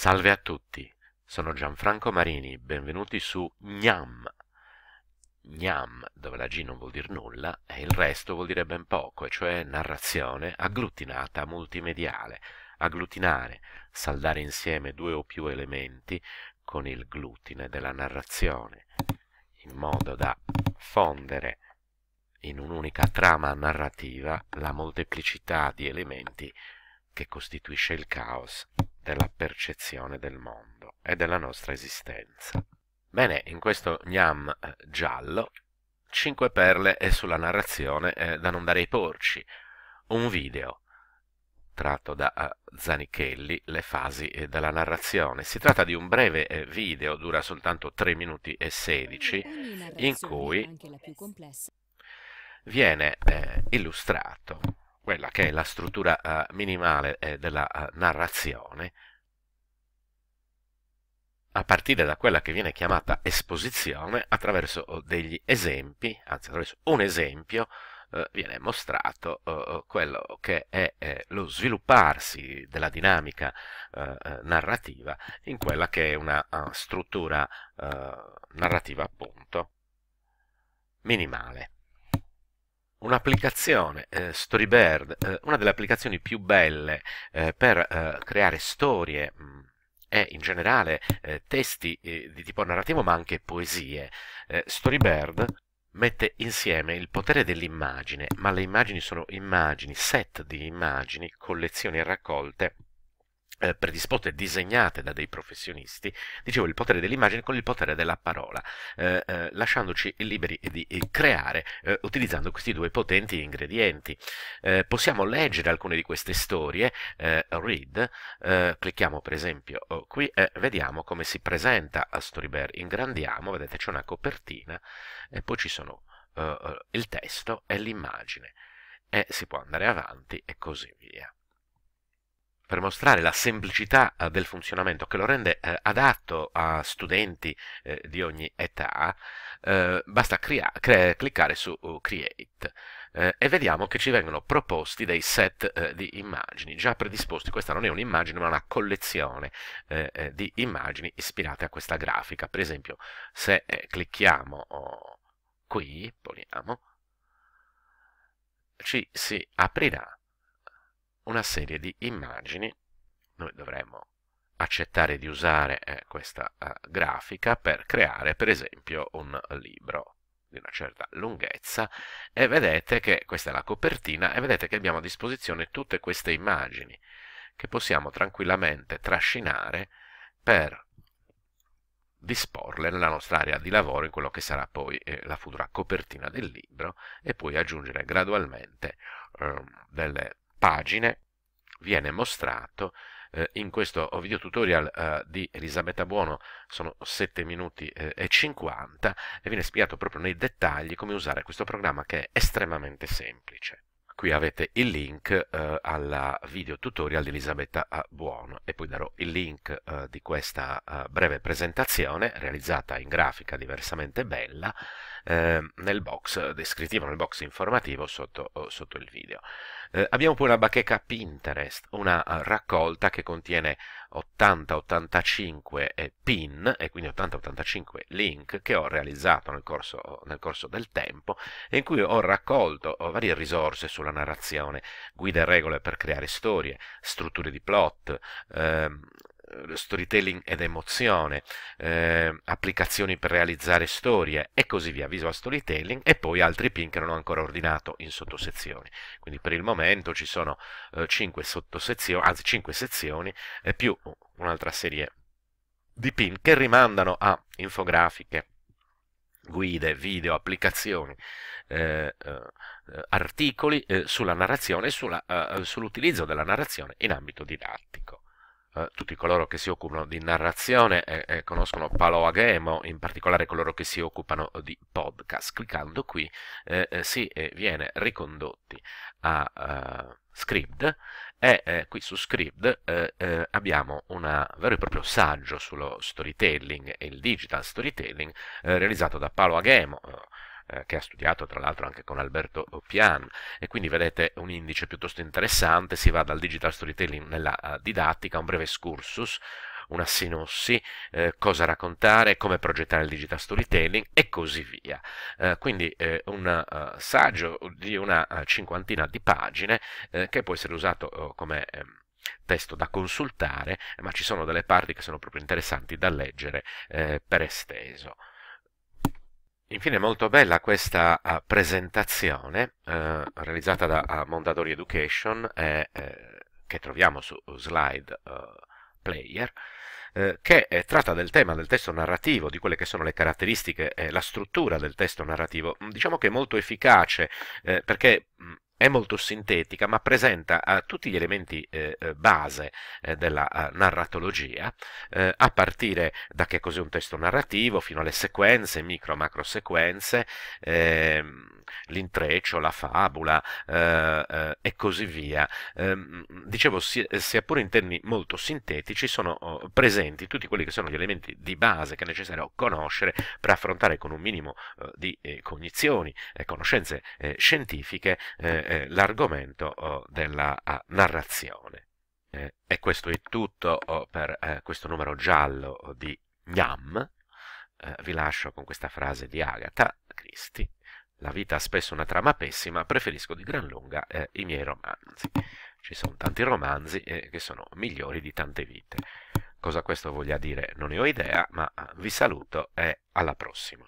Salve a tutti, sono Gianfranco Marini, benvenuti su Gnam. Gnam, dove la G non vuol dire nulla e il resto vuol dire ben poco, e cioè narrazione agglutinata multimediale. Agglutinare, saldare insieme due o più elementi con il glutine della narrazione, in modo da fondere in un'unica trama narrativa la molteplicità di elementi che costituisce il caos della percezione del mondo e della nostra esistenza. Bene, in questo gnam eh, giallo, 5 perle è sulla narrazione eh, da non dare ai porci, un video tratto da eh, Zanichelli, le fasi eh, della narrazione. Si tratta di un breve eh, video, dura soltanto 3 minuti e 16, in cui viene eh, illustrato quella che è la struttura eh, minimale eh, della eh, narrazione, a partire da quella che viene chiamata esposizione, attraverso oh, degli esempi, anzi attraverso un esempio, viene mostrato oh, oh, quello che è lo svilupparsi della dinamica narrativa in quella che è una struttura narrativa appunto minimale un'applicazione eh, Storybird, eh, una delle applicazioni più belle eh, per eh, creare storie mh, e in generale eh, testi eh, di tipo narrativo ma anche poesie. Storybird mette insieme il potere dell'immagine, ma le immagini sono immagini, set di immagini, collezioni e raccolte eh, predisposte e disegnate da dei professionisti, dicevo il potere dell'immagine con il potere della parola, eh, eh, lasciandoci liberi di eh, creare eh, utilizzando questi due potenti ingredienti. Eh, possiamo leggere alcune di queste storie, read, clicchiamo per esempio oh, qui e vediamo come si presenta a Storybear, ingrandiamo, vedete c'è una copertina e poi ci sono il testo e l'immagine e si può andare avanti e così via per mostrare la semplicità eh, del funzionamento che lo rende eh, adatto a studenti eh, di ogni età, eh, basta cliccare su uh, Create eh, e vediamo che ci vengono proposti dei set eh, di immagini già predisposti. Questa non è un'immagine ma una collezione di immagini ispirate a questa grafica. Per esempio se clicchiamo oh, qui, poniamo, ci si aprirà una serie di immagini, noi dovremmo accettare di usare eh, questa eh, grafica per creare per esempio un libro di una certa lunghezza e vedete che questa è la copertina e vedete che abbiamo a disposizione tutte queste immagini che possiamo tranquillamente trascinare per disporle nella nostra area di lavoro in quello che sarà poi eh, la futura copertina del libro e poi aggiungere gradualmente eh, delle pagine viene mostrato eh, in questo video tutorial eh, di Elisabetta Buono sono 7 minuti eh, e 50 e viene spiegato proprio nei dettagli come usare questo programma che è estremamente semplice. Qui avete il link eh, al video tutorial di Elisabetta eh, Buono e poi darò il link eh, di questa breve presentazione realizzata in grafica diversamente bella eh, nel box descrittivo, nel box informativo sotto, sotto il video. Eh, abbiamo poi una bacheca Pinterest, una eh, raccolta che contiene 80-85 eh, pin e quindi 80-85 link che ho realizzato nel corso, nel corso, del tempo e in cui ho raccolto varie risorse sulla narrazione, guide e regole per creare storie, strutture di plot, ehm, eh, storytelling ed emozione, eh, applicazioni per realizzare storie e così via, visual storytelling e poi altri pin che non ho ancora ordinato in sottosezioni. Quindi per il momento ci sono eh, 5 sottosezioni, anzi 5 sezioni e più un'altra serie di pin che rimandano a infografiche, guide, video, applicazioni, eh, eh, articoli eh, sulla narrazione e eh, eh, sull'utilizzo della narrazione in ambito didattico. Eh, tutti coloro che si occupano di narrazione e, e conoscono Palo Agemo, in particolare coloro che si occupano di podcast. Cliccando qui eh, eh si eh, viene ricondotti a Script e eh, qui su Script eh, eh, abbiamo un vero e proprio saggio sullo storytelling e il digital storytelling realizzato da Paolo Aghemo, eh, che ha studiato tra l'altro anche con Alberto Pian e quindi vedete un indice piuttosto interessante, si va dal digital storytelling nella eh, didattica, un breve excursus, una sinossi, eh, cosa raccontare, come progettare il digital storytelling e così via. Eh, quindi eh, un uh, saggio di una uh, cinquantina di pagine che può essere usato uh, come ehm, testo da consultare, ma ci sono delle parti che sono proprio interessanti da leggere per esteso. Infine molto bella questa ah, presentazione uh, realizzata da ah, Mondadori Education eh, eh, che troviamo su Slide eh, Player eh, che tratta del tema del testo narrativo, di quelle che sono le caratteristiche e la struttura del testo narrativo. Diciamo che è molto efficace perché mm, è molto sintetica ma presenta eh, tutti gli elementi eh, eh, base della narratologia a partire da che cos'è un testo narrativo fino alle sequenze, micro macro sequenze, ehm, l'intreccio, la fabula eh, eh, e così via. Ehm, dicevo, sia, eh, pure in termini molto sintetici, sono oh, presenti tutti quelli che sono gli elementi di base che è necessario conoscere per affrontare con un minimo eh, di eh, cognizioni e conoscenze scientifiche l'argomento oh, della ah, narrazione. Eh, e questo è tutto oh, per eh, questo numero giallo oh, di Gnam. vi lascio con questa frase di Agatha Christie. La vita ha spesso una trama pessima, preferisco di gran lunga eh, i miei romanzi. Ci sono tanti romanzi eh, che sono migliori di tante vite. Cosa questo voglia dire non ne ho idea, ma ah, vi saluto e alla prossima.